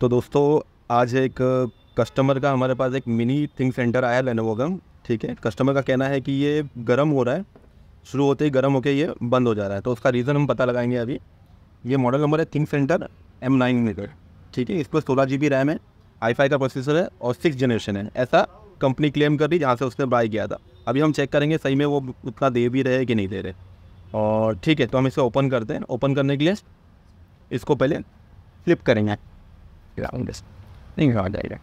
तो दोस्तों आज एक कस्टमर का हमारे पास एक मिनी थिंग सेंटर आया लेनोवो का ठीक है कस्टमर का कहना है कि ये गर्म हो रहा है शुरू होते ही गर्म होकर ये बंद हो जा रहा है तो उसका रीज़न हम पता लगाएंगे अभी ये मॉडल नंबर है think centre M nine metre ठीक है इस सोलह जी बी रैम है आई फाई का प्रोसेसर है और सिक्स जनरेशन है ऐसा कंपनी क्लेम कर रही जहाँ से उसने बाय किया था अभी हम चेक करेंगे सही में वो उतना दे भी रहे कि नहीं दे रहे और ठीक है तो हम इसे ओपन करते हैं ओपन करने के लिए इसको पहले फ्लिप करेंगे that नहीं हाँ डायरेक्ट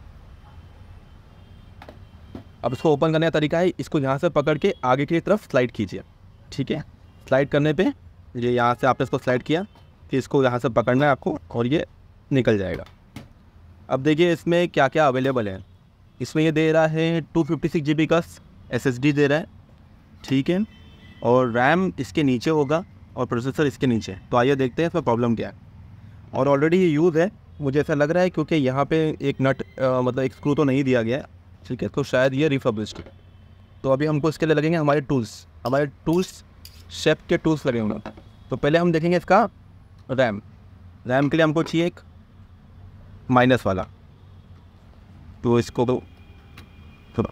अब इसको ओपन करने का तरीका है इसको यहाँ से पकड़ के आगे की तरफ स्लाइड कीजिए ठीक है स्लाइड करने पे ये यहाँ से आपने इसको स्लाइड किया फिर इसको यहाँ से पकड़ना है आपको और ये निकल जाएगा अब देखिए इसमें क्या क्या अवेलेबल है इसमें ये दे रहा है टू फिफ्टी सिक्स जी बी का एस एस डी दे रहा है ठीक है और रैम इसके नीचे होगा और प्रोसेसर इसके नीचे तो आइए देखते हैं इसमें प्रॉब्लम क्या है और ऑलरेडी ये यूज़ है मुझे ऐसा लग रहा है क्योंकि यहाँ पे एक नट आ, मतलब एक स्क्रू तो नहीं दिया गया है ठीक है तो शायद ये रिफर्बिश्ड है तो अभी हमको इसके लिए लगेंगे हमारे टूल्स हमारे टूल्स शेप के टूल्स लगे होंगे तो पहले हम देखेंगे इसका रैम रैम के लिए हमको चाहिए एक माइनस वाला तो इसको तो, तो-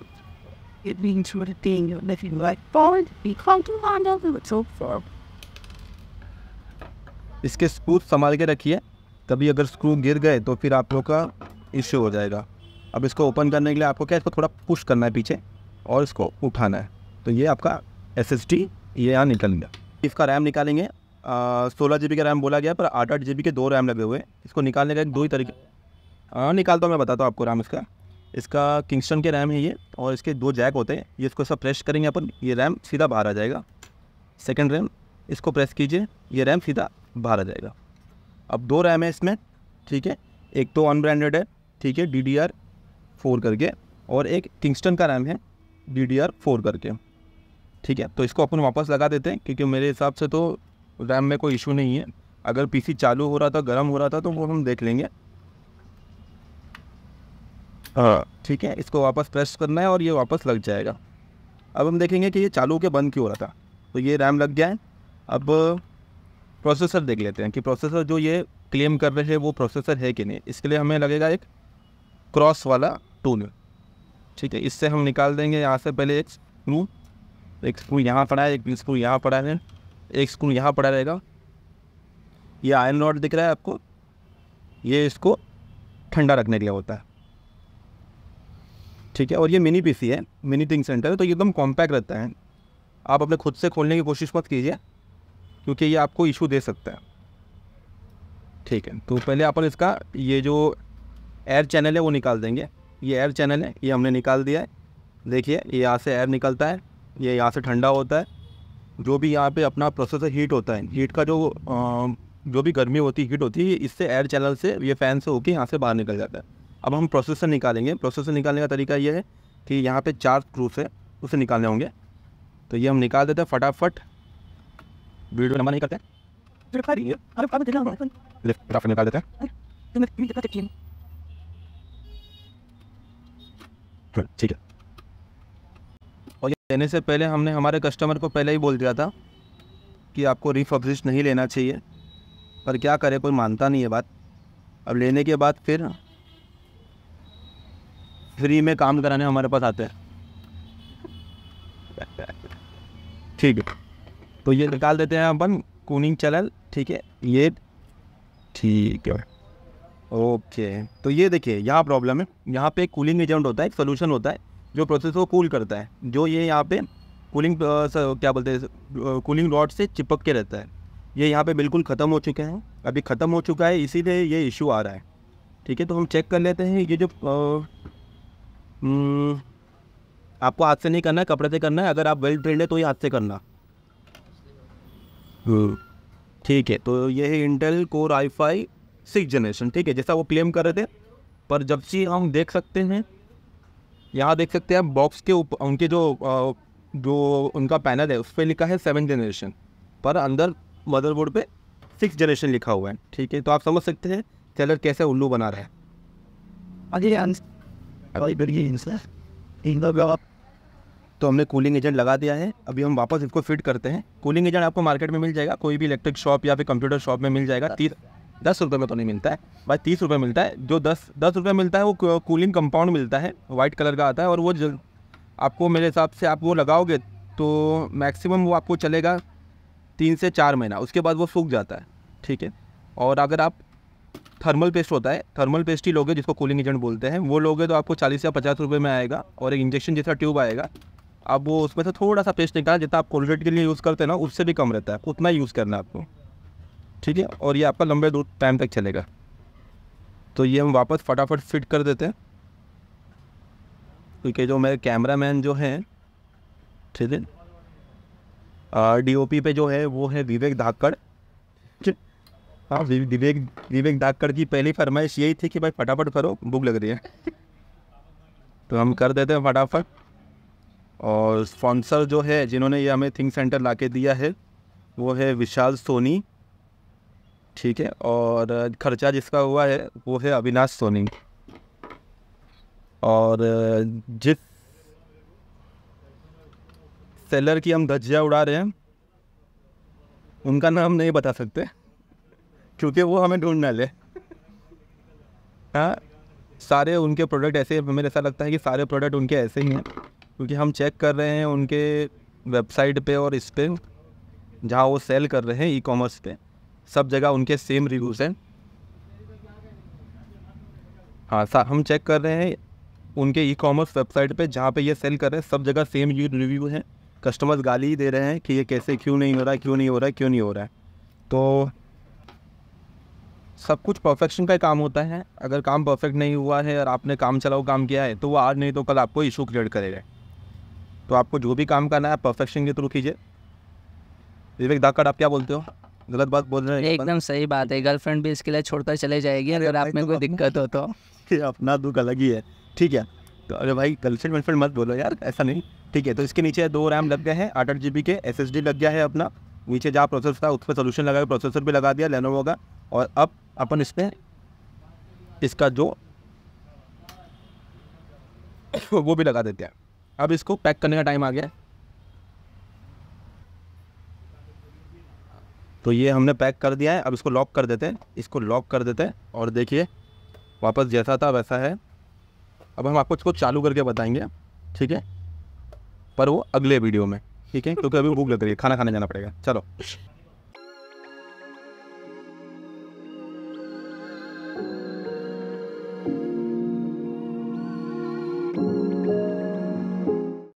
इसके स्पूथ संभाल के रखिए तभी अगर स्क्रू गिर गए तो फिर आप लोग का इश्यू हो जाएगा अब इसको ओपन करने के लिए आपको क्या इसको थोड़ा पुश करना है पीछे और इसको उठाना है तो ये आपका एस एस टी ये यहाँ निकल गया इसका रैम निकालेंगे सोलह जी बी का रैम बोला गया पर आठ आठ जी बी के दो रैम लगे हुए इसको निकालने का दो ही तरीके हाँ निकालता हूँ मैं बताता हूँ आपको रैम इसका इसका किंगस्टन के रैम है ये और इसके दो जैक होते हैं ये इसको सब प्रेस करेंगे अपन ये रैम सीधा बाहर आ जाएगा सेकेंड रैम इसको प्रेस कीजिए ये रैम सीधा बाहर आ जाएगा अब दो रैम है इसमें ठीक है एक तो अनब्रांडेड है ठीक है डी डी आर फोर करके और एक किंगस्टन का रैम है डी डी आर फोर करके ठीक है तो इसको अपन वापस लगा देते हैं क्योंकि मेरे हिसाब से तो रैम में कोई इशू नहीं है अगर पीसी चालू हो रहा था गर्म हो रहा था तो वो हम देख लेंगे हाँ ठीक है इसको वापस प्रेस करना है और ये वापस लग जाएगा अब हम देखेंगे कि ये चालू के बंद क्यों हो रहा था तो ये रैम लग गया है अब प्रोसेसर देख लेते हैं कि प्रोसेसर जो ये क्लेम कर रहे हैं वो प्रोसेसर है कि नहीं इसके लिए हमें लगेगा एक क्रॉस वाला टूल ठीक है इससे हम निकाल देंगे यहाँ से पहले एक स्क्रू एक स्क्रू यहाँ पड़ा है एक स्क्रू यहाँ पड़ा है एक स्क्रू यहाँ पड़ा रहेगा ये आयरन रॉड दिख रहा है आपको ये इसको ठंडा रखने के लिए होता है ठीक है और ये मिनी पीसी है मिनी थिंग सेंटर है तो ये एकदम कॉम्पैक्ट रहता है आप अपने खुद से खोलने की कोशिश मत कीजिए क्योंकि ये आपको इशू दे सकता है ठीक है तो पहले अपन इसका ये जो एयर चैनल है वो निकाल देंगे ये एयर चैनल है ये हमने निकाल दिया है देखिए ये यहाँ से एयर निकलता है ये यहाँ से ठंडा होता है जो भी यहाँ पे अपना प्रोसेसर हीट होता है हीट का जो आ, जो भी गर्मी होती है हीट होती है इससे एयर चैनल से ये फ़ैन से होके यहाँ से बाहर निकल जाता है अब हम प्रोसेसर निकालेंगे प्रोसेसर निकालने का तरीका ये है कि यहाँ पे चार स्क्रूस है उसे निकालने होंगे तो ये हम निकाल देते हैं फटाफट वीडियो नंबर नहीं करते लेफ्ट निकाल देते हैं ठीक है और ये लेने से पहले हमने हमारे कस्टमर को पहले ही बोल दिया था कि आपको रिफर्बिश नहीं लेना चाहिए पर क्या करे कोई मानता नहीं है बात अब लेने के बाद फिर फ्री में काम कराने हमारे पास आते हैं ठीक है तो ये निकाल देते हैं अपन कूनिंग चैनल ठीक है ये ठीक है ओके तो ये देखिए यहाँ प्रॉब्लम है यहाँ पे कूलिंग एजेंट होता है एक सोल्यूशन होता है जो प्रोसेस को कूल करता है जो ये यहाँ पे कूलिंग क्या बोलते हैं कूलिंग रॉड से चिपक के रहता है ये यहाँ पे बिल्कुल ख़त्म हो चुके हैं अभी ख़त्म हो चुका है इसीलिए ये इशू आ रहा है ठीक है तो हम चेक कर लेते हैं ये जो आ, हम्म, आपको हाथ से नहीं करना है कपड़े से करना है अगर आप वेल ट्रेल्ड है तो ये हाथ से करना ठीक है तो ये Intel core I five six generation ठीक है जैसा वो क्लेम कर रहे थे पर जब से हम देख सकते हैं यहाँ देख सकते हैं बॉक्स के ऊपर उनके जो जो उनका पैनल है उस पर लिखा है सेवन जनरेशन पर अंदर मदरबोर्ड पे सिक्स जनरेशन लिखा हुआ है ठीक है तो आप समझ सकते हैं सेलर कैसे उल्लू बना रहा है तो हमने कूलिंग एजेंट लगा दिया है अभी हम वापस इसको फिट करते हैं कूलिंग एजेंट आपको मार्केट में मिल जाएगा कोई भी इलेक्ट्रिक शॉप या फिर कंप्यूटर शॉप में मिल जाएगा तीस दस रुपये में तो नहीं मिलता है भाई तीस रुपये मिलता है जो दस दस रुपये मिलता है वो कूलिंग कंपाउंड मिलता है वाइट कलर का आता है और वो आपको मेरे हिसाब से आप वो लगाओगे तो मैक्सिमम वो आपको चलेगा तीन से चार महीना उसके बाद वो सूख जाता है ठीक है और अगर आप थर्मल पेस्ट होता है थर्मल पेस्ट ही लोगे जिसको कूलिंग एजेंट बोलते हैं वो लोगे तो आपको चालीस या पचास रुपये में आएगा और एक इंजेक्शन जैसा ट्यूब आएगा अब वो उसमें से थोड़ा सा पेस्ट निकालना जितना आप कोलगेट के लिए यूज़ करते हैं ना उससे भी कम रहता है उतना यूज़ करना है आपको ठीक है और ये आपका लंबे दूर टाइम तक चलेगा तो ये हम वापस फटाफट फिट कर देते हैं क्योंकि जो मेरे कैमरा मैन जो हैं ठीक है डी ओ पी पे जो है वो है विवेक धाकड़ हाँ विवेक विवेक धाकड़ की पहली फरमाइश यही थी कि भाई फटाफट करो भूख लग रही है तो हम कर देते हैं फटाफट और स्पॉन्सर जो है जिन्होंने ये हमें थिंक सेंटर ला के दिया है वो है विशाल सोनी ठीक है और खर्चा जिसका हुआ है वो है अविनाश सोनी और जिस सेलर की हम धज्जियाँ उड़ा रहे हैं उनका नाम नहीं बता सकते क्योंकि वो हमें ढूंढ ना ले हाँ सारे उनके प्रोडक्ट ऐसे मेरे ऐसा लगता है कि सारे प्रोडक्ट उनके ऐसे ही हैं क्योंकि हम चेक कर रहे हैं उनके वेबसाइट पे और इस पर जहाँ वो सेल कर रहे हैं ई कॉमर्स पे सब जगह उनके सेम रिव्यूज़ हैं हाँ सर हम चेक कर रहे हैं उनके ई कॉमर्स वेबसाइट पे जहाँ पे ये सेल कर रहे हैं सब जगह सेम रिव्यू हैं कस्टमर्स गाली ही दे रहे हैं कि ये कैसे क्यों नहीं हो रहा क्यों नहीं हो रहा क्यों नहीं हो रहा है तो सब कुछ परफेक्शन का ही काम होता है अगर काम परफेक्ट नहीं हुआ है और आपने काम चलाओ काम किया है तो वो आज नहीं तो कल आपको इशू क्रिएट करेगा तो आपको जो भी काम करना है परफेक्शन के थ्रू कीजिए विवेक दाकड़ आप क्या बोलते हो गलत बात बोल रहे हैं एकदम सही बात है गर्लफ्रेंड भी इसके लिए छोड़कर चले जाएगी अगर आप में तो कोई दिक्कत हो तो अपना दुख अलग ही है ठीक है तो अरे भाई गर्लफ्रेंड वर्लफ्रेंड मत बोलो यार ऐसा नहीं ठीक है तो इसके नीचे दो रैम लग गए हैं आठ आठ जी के एस लग गया है अपना नीचे जहाँ प्रोसेसर था उस पर सोल्यूशन लगा प्रोसेसर भी लगा दिया लेनोवो का और अब अपन इस पर इसका जो वो भी लगा देते हैं अब इसको पैक करने का टाइम आ गया तो ये हमने पैक कर दिया है अब इसको लॉक कर देते हैं इसको लॉक कर देते हैं और देखिए वापस जैसा था वैसा है अब हम आपको इसको चालू करके बताएंगे ठीक है पर वो अगले वीडियो में ठीक है क्योंकि अभी भूख लग रही है खाना खाने जाना पड़ेगा चलो